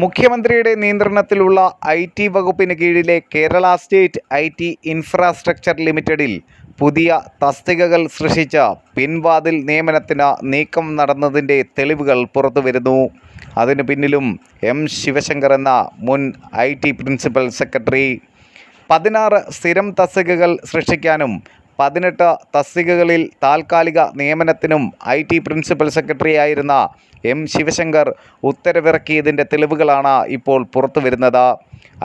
മുഖ്യമന്ത്രിയുടെ നിയന്ത്രണത്തിലുള്ള I T വകുപ്പിന് കീഴിലെ Kerala state I T infrastructure ലിമിറ്റഡിൽ പുതിയ തസ്തികകൾ സൃഷ്ടിച്ച പിൻവാതിൽ നിയമനത്തിന് നീക്കം നടന്നതിൻ്റെ തെളിവുകൾ പുറത്തുവരുന്നു അതിനു പിന്നിലും എം ശിവശങ്കർ എന്ന മുൻ ഐ ടി പ്രിൻസിപ്പൽ സെക്രട്ടറി പതിനാറ് സ്ഥിരം തസ്തികകൾ സൃഷ്ടിക്കാനും പതിനെട്ട് തസ്തികകളിൽ താൽക്കാലിക നിയമനത്തിനും ഐ ടി പ്രിൻസിപ്പൽ സെക്രട്ടറിയായിരുന്ന എം ശിവശങ്കർ ഉത്തരവിറക്കിയതിൻ്റെ തെളിവുകളാണ് ഇപ്പോൾ പുറത്തുവരുന്നത്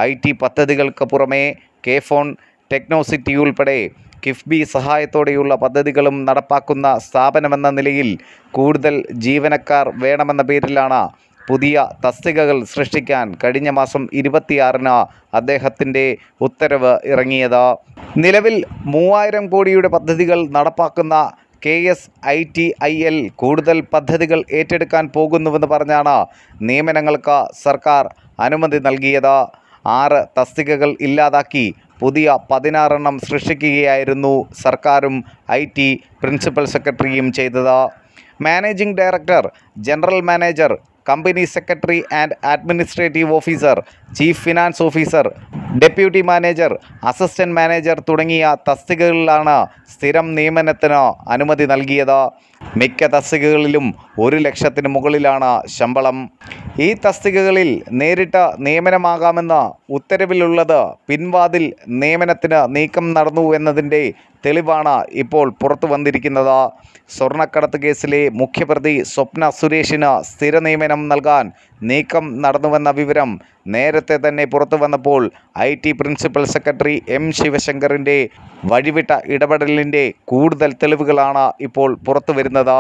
ഐ ടി പദ്ധതികൾക്ക് പുറമേ കെ ഫോൺ ടെക്നോസിറ്റി ഉൾപ്പെടെ കിഫ്ബി സഹായത്തോടെയുള്ള പദ്ധതികളും നടപ്പാക്കുന്ന സ്ഥാപനമെന്ന നിലയിൽ കൂടുതൽ ജീവനക്കാർ വേണമെന്ന പേരിലാണ് പുതിയ തസ്തികകൾ സൃഷ്ടിക്കാൻ കഴിഞ്ഞ മാസം ഇരുപത്തിയാറിന് അദ്ദേഹത്തിൻ്റെ ഉത്തരവ് ഇറങ്ങിയത് നിലവിൽ മൂവായിരം കോടിയുടെ പദ്ധതികൾ നടപ്പാക്കുന്ന K S I T I L കൂടുതൽ പദ്ധതികൾ ഏറ്റെടുക്കാൻ പോകുന്നുവെന്ന് പറഞ്ഞാണ് നിയമനങ്ങൾക്ക് സർക്കാർ അനുമതി നൽകിയത് ആറ് തസ്തികകൾ ഇല്ലാതാക്കി പുതിയ പതിനാറെണ്ണം സൃഷ്ടിക്കുകയായിരുന്നു സർക്കാരും ഐ ടി പ്രിൻസിപ്പൽ സെക്രട്ടറിയും ചെയ്തത് managing director general manager company secretary and administrative officer chief finance officer deputy manager assistant manager തുടങ്ങിയ തസ്തികകളിലാണ് സ്ഥിരം നിയമനത്തിന് അനുമതി നൽകിയത് മിക്ക തസ്തികകളിലും ഒരു ലക്ഷത്തിന് മുകളിലാണ് ശമ്പളം ഈ തസ്തികകളിൽ നേരിട്ട് നിയമനമാകാമെന്ന ഉത്തരവിലുള്ളത് പിൻവാതിൽ നിയമനത്തിന് നീക്കം നടന്നു എന്നതിൻ്റെ തെളിവാണ് ഇപ്പോൾ പുറത്തു വന്നിരിക്കുന്നത് സ്വർണ്ണക്കടത്ത് കേസിലെ മുഖ്യപ്രതി സ്വപ്ന സുരേഷിന് സ്ഥിര നിയമനം നൽകാൻ നീക്കം നടന്നുവെന്ന വിവരം നേരത്തെ തന്നെ പുറത്തു വന്നപ്പോൾ I T principal secretary M ശിവശങ്കറിൻ്റെ വഴിവിട്ട ഇടപെടലിൻ്റെ കൂടുതൽ തെളിവുകളാണ് ഇപ്പോൾ പുറത്തു വരുന്നത്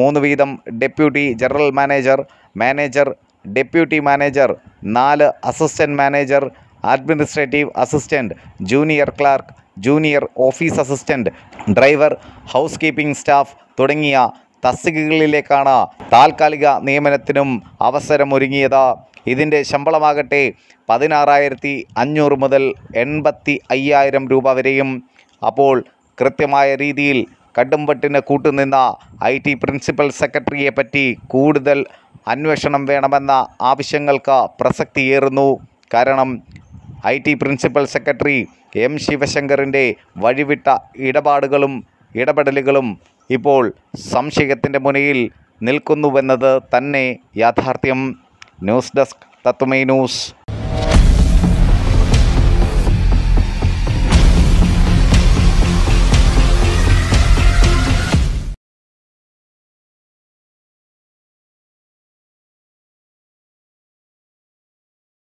മൂന്ന് വീതം deputy general manager manager deputy manager നാല് assistant manager administrative assistant junior clerk junior office assistant driver housekeeping staff തുടങ്ങിയ തസ്തികകളിലേക്കാണ് താൽക്കാലിക നിയമനത്തിനും അവസരമൊരുങ്ങിയത് ഇതിൻ്റെ ശമ്പളമാകട്ടെ പതിനാറായിരത്തി അഞ്ഞൂറ് മുതൽ എൺപത്തി അയ്യായിരം രൂപ വരെയും അപ്പോൾ കൃത്യമായ രീതിയിൽ കടുംപട്ടിന് കൂട്ടുനിന്ന ഐ ടി പ്രിൻസിപ്പൽ സെക്രട്ടറിയെ പറ്റി കൂടുതൽ അന്വേഷണം വേണമെന്ന ആവശ്യങ്ങൾക്ക് പ്രസക്തിയേറുന്നു കാരണം I T principal secretary M ശിവശങ്കറിൻ്റെ വഴിവിട്ട ഇടപാടുകളും ഇടപെടലുകളും ഇപ്പോൾ സംശയത്തിൻ്റെ മുനയിൽ നിൽക്കുന്നുവെന്നത് തന്നെ യാഥാർത്ഥ്യം ന്യൂസ് ഡെസ്ക് തത്വമേ ന്യൂസ്